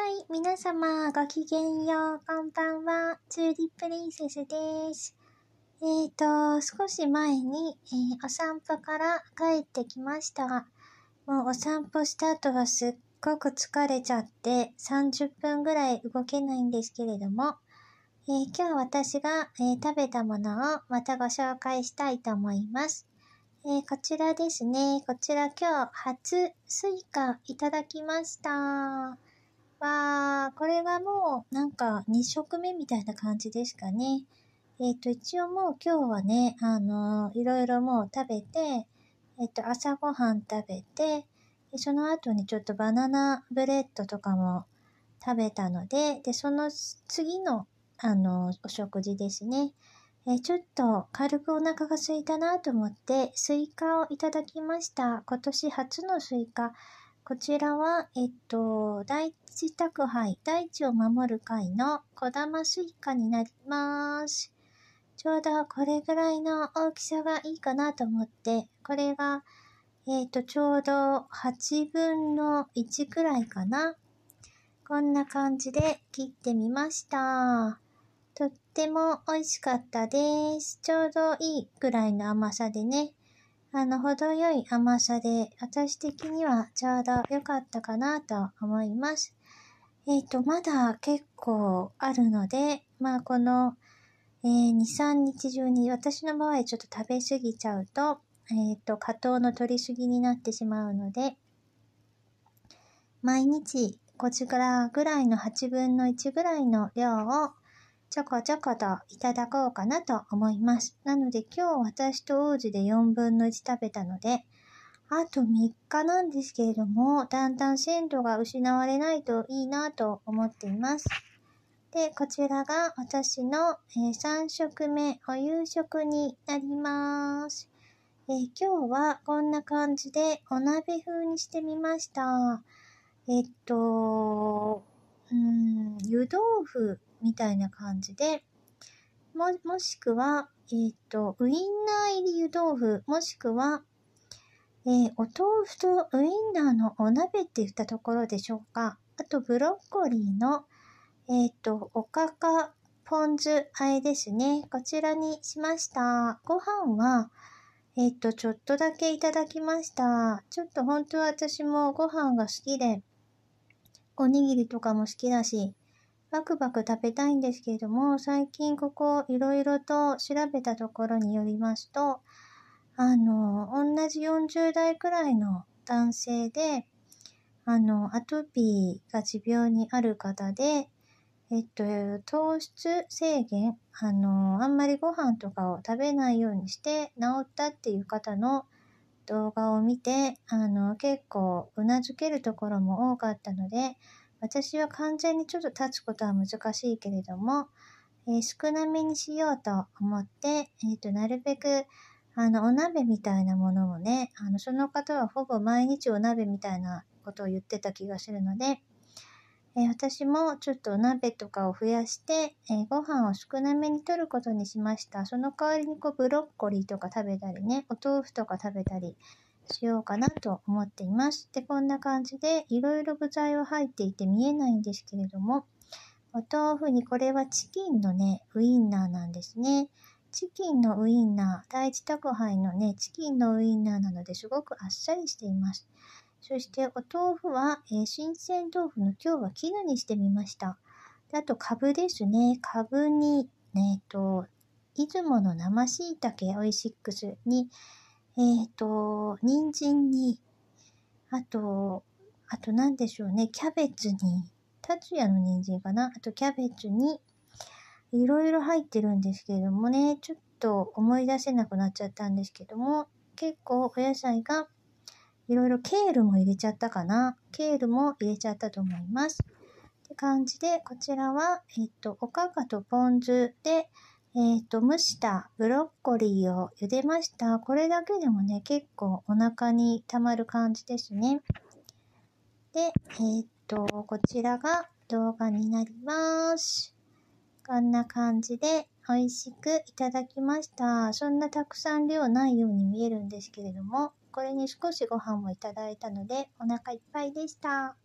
はい、皆様、ごきげんよう、こんばんは、チューリップリンセスです。えっ、ー、と、少し前に、えー、お散歩から帰ってきました。もうお散歩した後はすっごく疲れちゃって、30分ぐらい動けないんですけれども、えー、今日私が、え食べたものをまたご紹介したいと思います。えこちらですね。こちら今日初スイカいただきました。まあ、これはもうなんか2食目みたいな感じですかね。えっ、ー、と、一応もう今日はね、あのー、いろいろもう食べて、えっ、ー、と、朝ごはん食べて、その後にちょっとバナナブレッドとかも食べたので、で、その次の、あの、お食事ですね。えちょっと軽くお腹が空いたなと思って、スイカをいただきました。今年初のスイカ。こちらは、えっと、第一宅配、大地を守る会の小玉スイカになります。ちょうどこれぐらいの大きさがいいかなと思って、これが、えっと、ちょうど8分の1くらいかな。こんな感じで切ってみました。とっても美味しかったです。ちょうどいいくらいの甘さでね。あの、程よい甘さで、私的にはちょうど良かったかなと思います。えっ、ー、と、まだ結構あるので、まあ、この、えー、2、3日中に、私の場合ちょっと食べ過ぎちゃうと、えっ、ー、と、加糖の取りすぎになってしまうので、毎日こちらぐらいの8分の1ぐらいの量をちょこちょこといただこうかなと思います。なので今日私と王子で4分の1食べたので、あと3日なんですけれども、だんだん鮮度が失われないといいなと思っています。で、こちらが私の、え3食目、お夕食になります。えー、今日はこんな感じでお鍋風にしてみました。えっと、うん、湯豆腐みたいな感じで、も、もしくは、えっ、ー、と、ウインナー入り湯豆腐、もしくは、えー、お豆腐とウインナーのお鍋って言ったところでしょうか。あと、ブロッコリーの、えっ、ー、と、おかか、ポン酢、あえですね。こちらにしました。ご飯は、えっ、と、ちょっとだけいただきました。ちょっと本当は私もご飯が好きで、おにぎりとかも好きだし、バクバク食べたいんですけれども、最近ここいろいろと調べたところによりますと、あの、同じ40代くらいの男性で、あの、アトピーが持病にある方で、えっと、糖質制限、あの、あんまりご飯とかを食べないようにして治ったっていう方の動画を見て、あの、結構うなずけるところも多かったので、私は完全にちょっと立つことは難しいけれども、えー、少なめにしようと思って、えっ、ー、と、なるべく、あの、お鍋みたいなものをね、あの、その方はほぼ毎日お鍋みたいなことを言ってた気がするので、えー、私もちょっとお鍋とかを増やして、えー、ご飯を少なめにとることにしました。その代わりにこうブロッコリーとか食べたりね、お豆腐とか食べたりしようかなと思っています。で、こんな感じでいろいろ具材は入っていて見えないんですけれども、お豆腐にこれはチキンのね、ウインナーなんですね。チキンのウインナー、第一宅配のね、チキンのウインナーなのですごくあっさりしています。そしてお豆腐は、えー、新鮮豆腐の今日は絹にしてみました。であと、かぶですね。かぶに、えっ、ー、と、出雲の生しいたけオイシックスに、えっ、ー、と、人参に、あと、あと何でしょうね、キャベツに、達也の人参かな、あとキャベツに、いろいろ入ってるんですけれどもね、ちょっと思い出せなくなっちゃったんですけども、結構お野菜がいろいろケールも入れちゃったかな。ケールも入れちゃったと思います。って感じで、こちらは、えっと、おかかとポン酢で、えっと、蒸したブロッコリーを茹でました。これだけでもね、結構お腹に溜まる感じですね。で、えっと、こちらが動画になります。こんな感じで美味しくいただきました。そんなたくさん量ないように見えるんですけれども、これに少しご飯をいただいたので、お腹いっぱいでした。